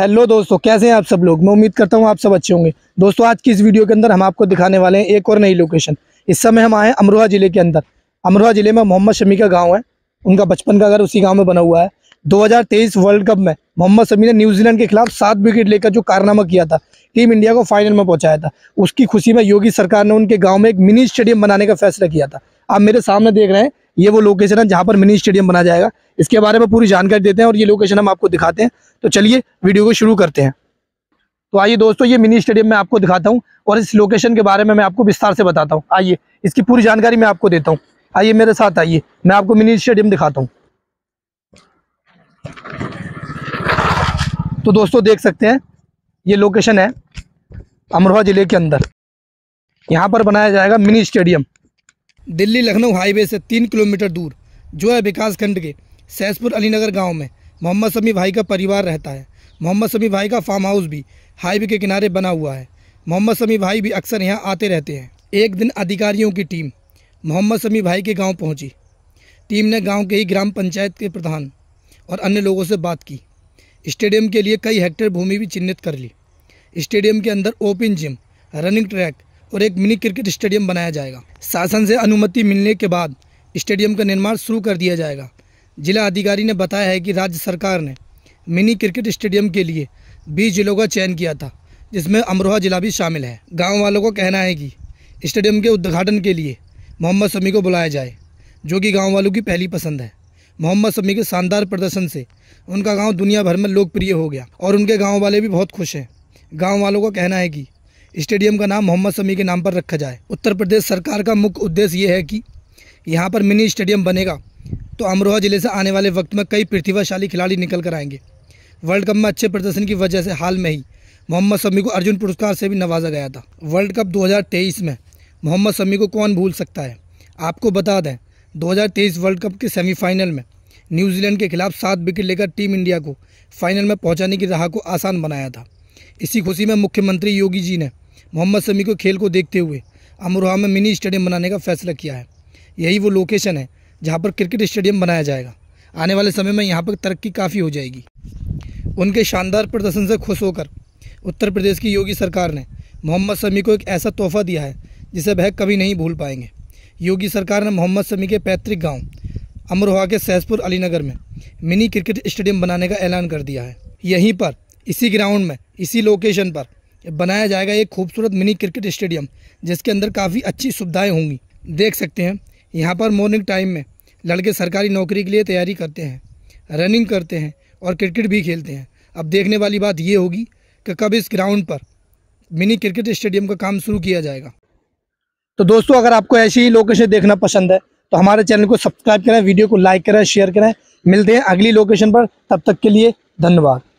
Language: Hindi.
हेलो दोस्तों कैसे हैं आप सब लोग मैं उम्मीद करता हूं आप सब अच्छे होंगे दोस्तों आज की इस वीडियो के अंदर हम आपको दिखाने वाले हैं एक और नई लोकेशन इस समय हम आए हैं अमरोहा ज़िले के अंदर अमरोहा ज़िले में मोहम्मद शमी का गाँव है उनका बचपन का घर उसी गाँव में बना हुआ है 2023 वर्ल्ड कप में मोहम्मद शमी ने न्यूजीलैंड के खिलाफ सात विकेट लेकर जो कारनामा किया था टीम इंडिया को फाइनल में पहुंचाया था उसकी खुशी में योगी सरकार ने उनके गाँव में एक मिनी स्टेडियम बनाने का फैसला किया था आप मेरे सामने देख रहे हैं ये वो लोकेशन है जहाँ पर मिनी स्टेडियम बना जाएगा इसके बारे में पूरी जानकारी देते हैं और ये लोकेशन हम आपको दिखाते हैं तो चलिए वीडियो को शुरू करते हैं तो आइए दोस्तों ये मिनी स्टेडियम मैं आपको दिखाता हूँ और इस लोकेशन के बारे में मैं आपको विस्तार से बताता हूँ आइए इसकी पूरी जानकारी मैं आपको देता हूँ आइए मेरे साथ आइए मैं आपको मिनी स्टेडियम दिखाता हूँ तो दोस्तों देख सकते हैं ये लोकेशन है अमरोहा ज़िले के अंदर यहाँ पर बनाया जाएगा mini stadium Delhi Lucknow highway से तीन किलोमीटर दूर जो है विकासखंड के सैसपुर अलीनगर गांव में मोहम्मद समी भाई का परिवार रहता है मोहम्मद समी भाई का फार्म हाउस भी हाईवे के किनारे बना हुआ है मोहम्मद समी भाई भी अक्सर यहाँ आते रहते हैं एक दिन अधिकारियों की टीम मोहम्मद समी भाई के गाँव पहुँची टीम ने गाँव के ही ग्राम पंचायत के प्रधान और अन्य लोगों से बात की स्टेडियम के लिए कई हेक्टेयर भूमि भी चिन्हित कर ली स्टेडियम के अंदर ओपन जिम रनिंग ट्रैक और एक मिनी क्रिकेट स्टेडियम बनाया जाएगा शासन से अनुमति मिलने के बाद स्टेडियम का निर्माण शुरू कर दिया जाएगा जिला अधिकारी ने बताया है कि राज्य सरकार ने मिनी क्रिकेट स्टेडियम के लिए बीस जिलों का चयन किया था जिसमें अमरोहा जिला भी शामिल है गाँव वालों का कहना है कि स्टेडियम के उद्घाटन के लिए मोहम्मद शमी को बुलाया जाए जो कि गाँव वालों की पहली पसंद है मोहम्मद शमी के शानदार प्रदर्शन से उनका गांव दुनिया भर में लोकप्रिय हो गया और उनके गांव वाले भी बहुत खुश हैं गांव वालों का कहना है कि स्टेडियम का नाम मोहम्मद शमी के नाम पर रखा जाए उत्तर प्रदेश सरकार का मुख्य उद्देश्य ये है कि यहाँ पर मिनी स्टेडियम बनेगा तो अमरोहा ज़िले से आने वाले वक्त में कई प्रतिभाशाली खिलाड़ी निकल कर आएंगे वर्ल्ड कप में अच्छे प्रदर्शन की वजह से हाल में ही मोहम्मद शमी को अर्जुन पुरस्कार से भी नवाजा गया था वर्ल्ड कप 2023 में मोहम्मद शमी को कौन भूल सकता है आपको बता दें 2023 वर्ल्ड कप के सेमीफाइनल में न्यूजीलैंड के खिलाफ सात विकेट लेकर टीम इंडिया को फाइनल में पहुंचाने की राह को आसान बनाया था इसी खुशी में मुख्यमंत्री योगी जी ने मोहम्मद शमी को खेल को देखते हुए अमरोहा में मिनी स्टेडियम बनाने का फैसला किया है यही वो लोकेशन है जहाँ पर क्रिकेट स्टेडियम बनाया जाएगा आने वाले समय में यहाँ पर तरक्की काफ़ी हो जाएगी उनके शानदार प्रदर्शन से खुश होकर उत्तर प्रदेश की योगी सरकार ने मोहम्मद शमी को एक ऐसा तोहफा दिया है जिसे वह कभी नहीं भूल पाएंगे योगी सरकार ने मोहम्मद शमी के पैतृक गांव अमरोहा के सहसपुर अलीनगर में मिनी क्रिकेट स्टेडियम बनाने का ऐलान कर दिया है यहीं पर इसी ग्राउंड में इसी लोकेशन पर बनाया जाएगा एक खूबसूरत मिनी क्रिकेट स्टेडियम जिसके अंदर काफ़ी अच्छी सुविधाएं होंगी देख सकते हैं यहाँ पर मॉर्निंग टाइम में लड़के सरकारी नौकरी के लिए तैयारी करते हैं रनिंग करते हैं और क्रिकेट भी खेलते हैं अब देखने वाली बात ये होगी कि कब इस ग्राउंड पर मिनी क्रिकेट स्टेडियम का काम शुरू किया जाएगा तो दोस्तों अगर आपको ऐसी ही लोकेशन देखना पसंद है तो हमारे चैनल को सब्सक्राइब करें वीडियो को लाइक करें शेयर करें मिलते हैं अगली लोकेशन पर तब तक के लिए धन्यवाद